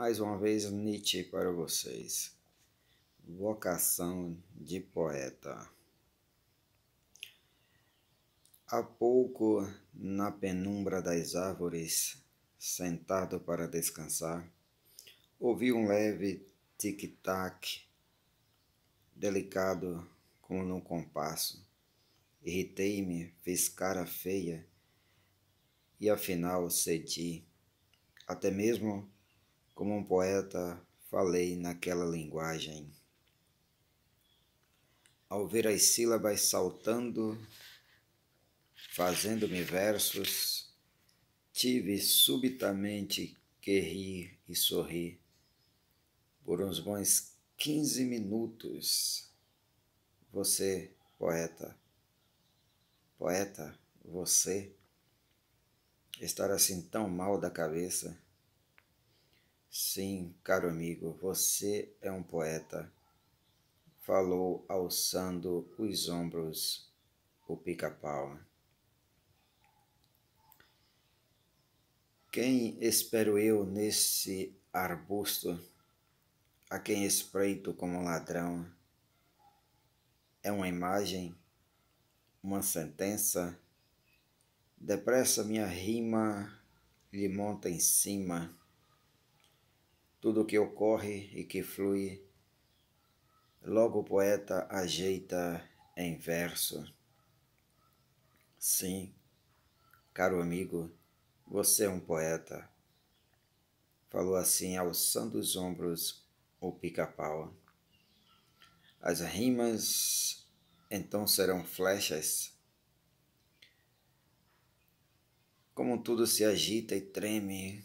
Mais uma vez, Nietzsche para vocês. Vocação de poeta. Há pouco, na penumbra das árvores, sentado para descansar, ouvi um leve tic-tac, delicado como num compasso. Irritei-me, fiz cara feia e afinal cedi. Até mesmo como um poeta, falei naquela linguagem. Ao ver as sílabas saltando, fazendo-me versos, tive subitamente que rir e sorrir por uns bons quinze minutos. Você, poeta, poeta, você, estar assim tão mal da cabeça. Sim, caro amigo, você é um poeta, falou alçando os ombros o pica-pau. Quem espero eu nesse arbusto, a quem espreito como um ladrão? É uma imagem, uma sentença? Depressa minha rima lhe monta em cima tudo que ocorre e que flui, logo o poeta ajeita em verso. Sim, caro amigo, você é um poeta. Falou assim, alçando os ombros, o pica-pau. As rimas então serão flechas. Como tudo se agita e treme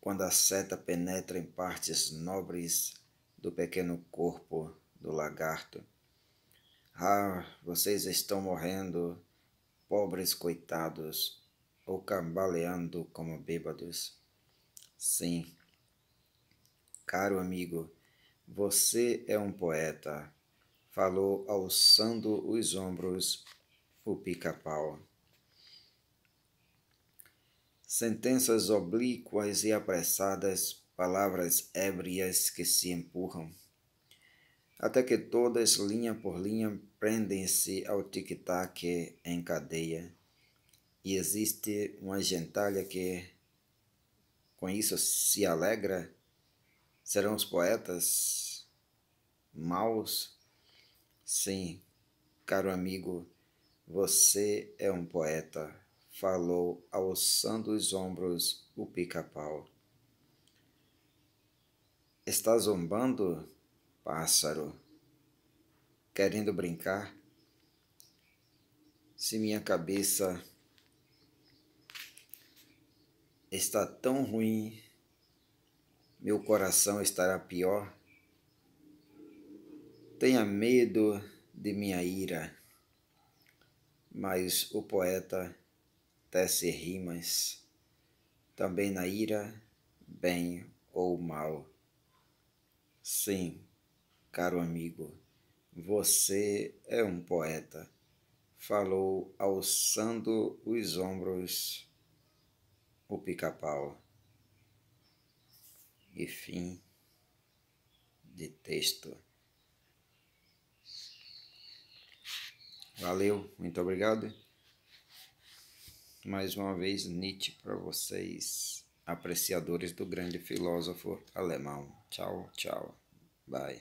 quando a seta penetra em partes nobres do pequeno corpo do lagarto. Ah, vocês estão morrendo, pobres coitados, ou cambaleando como bêbados. Sim, caro amigo, você é um poeta, falou alçando os ombros o pica-pau sentenças oblíquas e apressadas, palavras ébrias que se empurram, até que todas, linha por linha, prendem-se ao tic-tac em cadeia, e existe uma gentalha que com isso se alegra? Serão os poetas maus? Sim, caro amigo, você é um poeta falou, alçando os ombros, o pica-pau. Está zombando, pássaro? Querendo brincar? Se minha cabeça está tão ruim, meu coração estará pior. Tenha medo de minha ira. Mas o poeta tece rimas, também na ira, bem ou mal. Sim, caro amigo, você é um poeta, falou alçando os ombros o pica-pau. E fim de texto. Valeu, muito obrigado mais uma vez Nietzsche para vocês, apreciadores do grande filósofo alemão. Tchau, tchau. Bye.